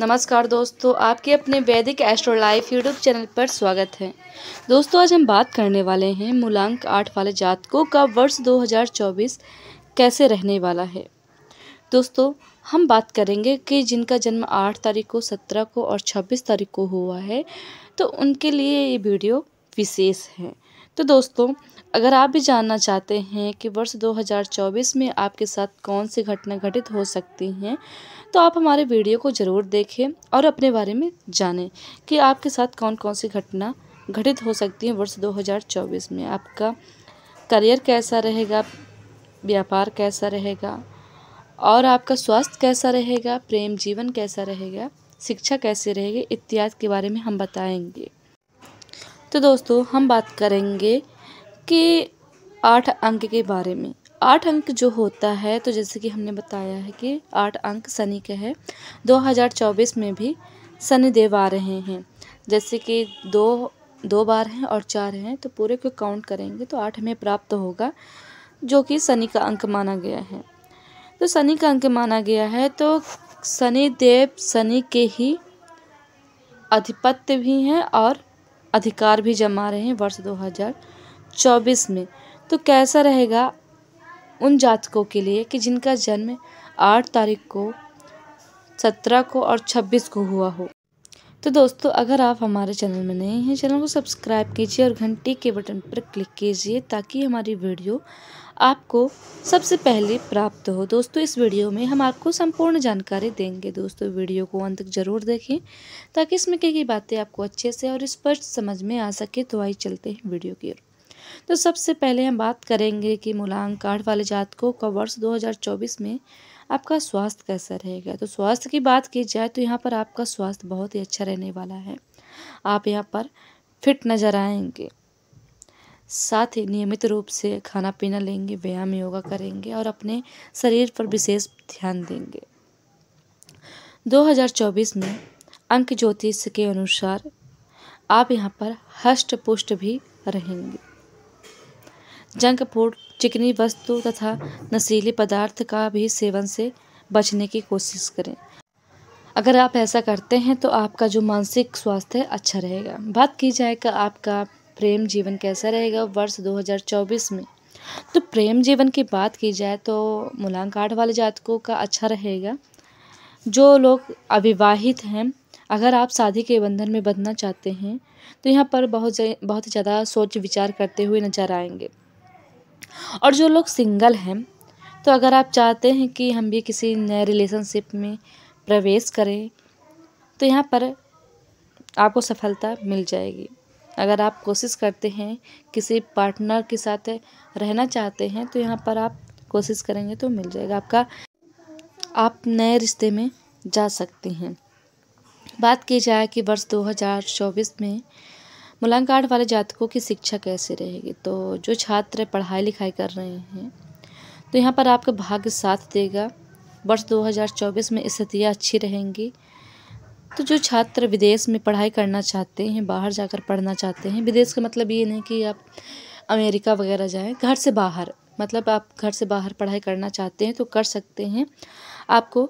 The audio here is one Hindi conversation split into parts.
नमस्कार दोस्तों आपके अपने वैदिक एस्ट्रो लाइफ यूट्यूब चैनल पर स्वागत है दोस्तों आज हम बात करने वाले हैं मूलांक आठ वाले जातकों का वर्ष 2024 कैसे रहने वाला है दोस्तों हम बात करेंगे कि जिनका जन्म आठ तारीख को सत्रह को और छब्बीस तारीख को हुआ है तो उनके लिए ये वीडियो विशेष है तो दोस्तों अगर आप भी जानना चाहते हैं कि वर्ष 2024 में आपके साथ कौन सी घटना घटित हो सकती हैं तो आप हमारे वीडियो को ज़रूर देखें और अपने बारे में जानें कि आपके साथ कौन कौन सी घटना घटित हो सकती है वर्ष 2024 में आपका करियर कैसा रहेगा व्यापार कैसा रहेगा और आपका स्वास्थ्य कैसा रहेगा प्रेम जीवन कैसा रहेगा शिक्षा कैसे रहेगी इत्यादि के बारे में हम बताएंगे तो दोस्तों हम बात करेंगे कि आठ अंक के बारे में आठ अंक जो होता है तो जैसे कि हमने बताया है कि आठ अंक शनि के हैं 2024 में भी शनि देव आ रहे हैं जैसे कि दो दो बार हैं और चार हैं तो पूरे को काउंट करेंगे तो आठ हमें प्राप्त होगा जो कि शनि का अंक माना गया है तो शनि का अंक माना गया है तो शनि देव शनि के ही अधिपत्य भी हैं और अधिकार भी जमा रहे हैं वर्ष 2024 में तो कैसा रहेगा उन जातकों के लिए कि जिनका जन्म आठ तारीख को सत्रह को और छब्बीस को हुआ हो तो दोस्तों अगर आप हमारे चैनल में नए हैं चैनल को सब्सक्राइब कीजिए और घंटी के बटन पर क्लिक कीजिए ताकि हमारी वीडियो आपको सबसे पहले प्राप्त हो दोस्तों इस वीडियो में हम आपको संपूर्ण जानकारी देंगे दोस्तों वीडियो को अंत तक जरूर देखें ताकि इसमें कई कई बातें आपको अच्छे से और स्पष्ट समझ में आ सके तो आई चलते हैं वीडियो की ओर तो सबसे पहले हम बात करेंगे कि मूलांक कार्ड वाले जातकों का वर्ष दो में आपका स्वास्थ्य कैसा रहेगा तो स्वास्थ्य की बात की जाए तो यहाँ पर आपका स्वास्थ्य बहुत ही अच्छा रहने वाला है आप यहाँ पर फिट नज़र आएंगे साथ ही नियमित रूप से खाना पीना लेंगे व्यायाम योगा करेंगे और अपने शरीर पर विशेष ध्यान देंगे 2024 में अंक ज्योतिष के अनुसार आप यहाँ पर हष्ट पुष्ट भी रहेंगे जंक फूड चिकनी वस्तु तथा नशीले पदार्थ का भी सेवन से बचने की कोशिश करें अगर आप ऐसा करते हैं तो आपका जो मानसिक स्वास्थ्य है अच्छा रहेगा बात की जाए कि आपका प्रेम जीवन कैसा रहेगा वर्ष 2024 में तो प्रेम जीवन की बात की जाए तो मुलाकात वाले जातकों का अच्छा रहेगा जो लोग अविवाहित हैं अगर आप शादी के बंधन में बंधना चाहते हैं तो यहाँ पर बहुत बहुत ज़्यादा सोच विचार करते हुए नजर आएंगे और जो लोग सिंगल हैं तो अगर आप चाहते हैं कि हम भी किसी नए रिलेशनशिप में प्रवेश करें तो यहाँ पर आपको सफलता मिल जाएगी अगर आप कोशिश करते हैं किसी पार्टनर के साथ रहना चाहते हैं तो यहाँ पर आप कोशिश करेंगे तो मिल जाएगा आपका आप नए रिश्ते में जा सकते हैं बात की जाए कि वर्ष 2024 में मूल्यांक आठ वाले जातकों की शिक्षा कैसे रहेगी तो जो छात्र पढ़ाई लिखाई कर रहे हैं तो यहाँ पर आपका भाग्य साथ देगा वर्ष 2024 में स्थितियाँ अच्छी रहेंगी तो जो छात्र विदेश में पढ़ाई करना चाहते हैं बाहर जाकर पढ़ना चाहते हैं विदेश का मतलब ये नहीं कि आप अमेरिका वगैरह जाएं घर से बाहर मतलब आप घर से बाहर पढ़ाई करना चाहते हैं तो कर सकते हैं आपको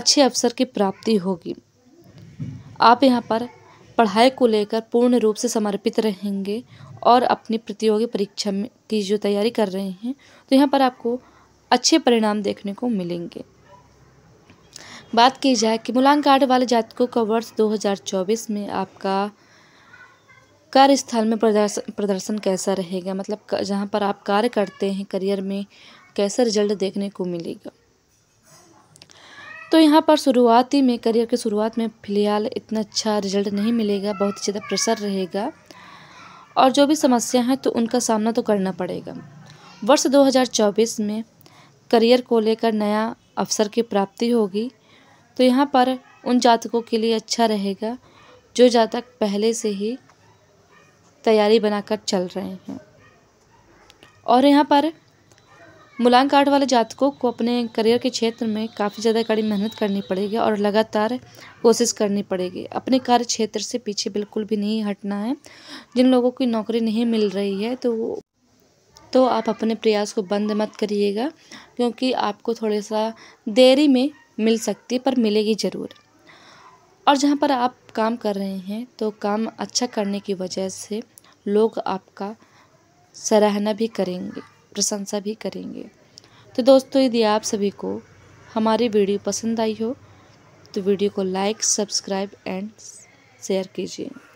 अच्छे अवसर की प्राप्ति होगी आप यहाँ पर पढ़ाई को लेकर पूर्ण रूप से समर्पित रहेंगे और अपनी प्रतियोगी परीक्षा में की जो तैयारी कर रहे हैं तो यहाँ पर आपको अच्छे परिणाम देखने को मिलेंगे बात की जाए कि मूलांक कार्ड वाले जातकों का वर्ष 2024 में आपका कार्यस्थल में प्रदर्शन प्रदर्शन कैसा रहेगा मतलब जहाँ पर आप कार्य करते हैं करियर में कैसा रिजल्ट देखने को मिलेगा तो यहाँ पर शुरुआती में करियर की शुरुआत में फ़िलहाल इतना अच्छा रिजल्ट नहीं मिलेगा बहुत ज़्यादा प्रेशर रहेगा और जो भी समस्या है तो उनका सामना तो करना पड़ेगा वर्ष 2024 में करियर को लेकर नया अवसर की प्राप्ति होगी तो यहाँ पर उन जातकों के लिए अच्छा रहेगा जो जातक पहले से ही तैयारी बनाकर चल रहे हैं और यहाँ पर मुलायम कार्ड वाले जातकों को अपने करियर के क्षेत्र में काफ़ी ज़्यादा कड़ी मेहनत करनी पड़ेगी और लगातार कोशिश करनी पड़ेगी अपने कार्य क्षेत्र से पीछे बिल्कुल भी नहीं हटना है जिन लोगों की नौकरी नहीं मिल रही है तो तो आप अपने प्रयास को बंद मत करिएगा क्योंकि आपको थोड़ा सा देरी में मिल सकती है पर मिलेगी ज़रूर और जहाँ पर आप काम कर रहे हैं तो काम अच्छा करने की वजह से लोग आपका सराहना भी करेंगे प्रशंसा भी करेंगे तो दोस्तों यदि आप सभी को हमारी वीडियो पसंद आई हो तो वीडियो को लाइक सब्सक्राइब एंड शेयर कीजिए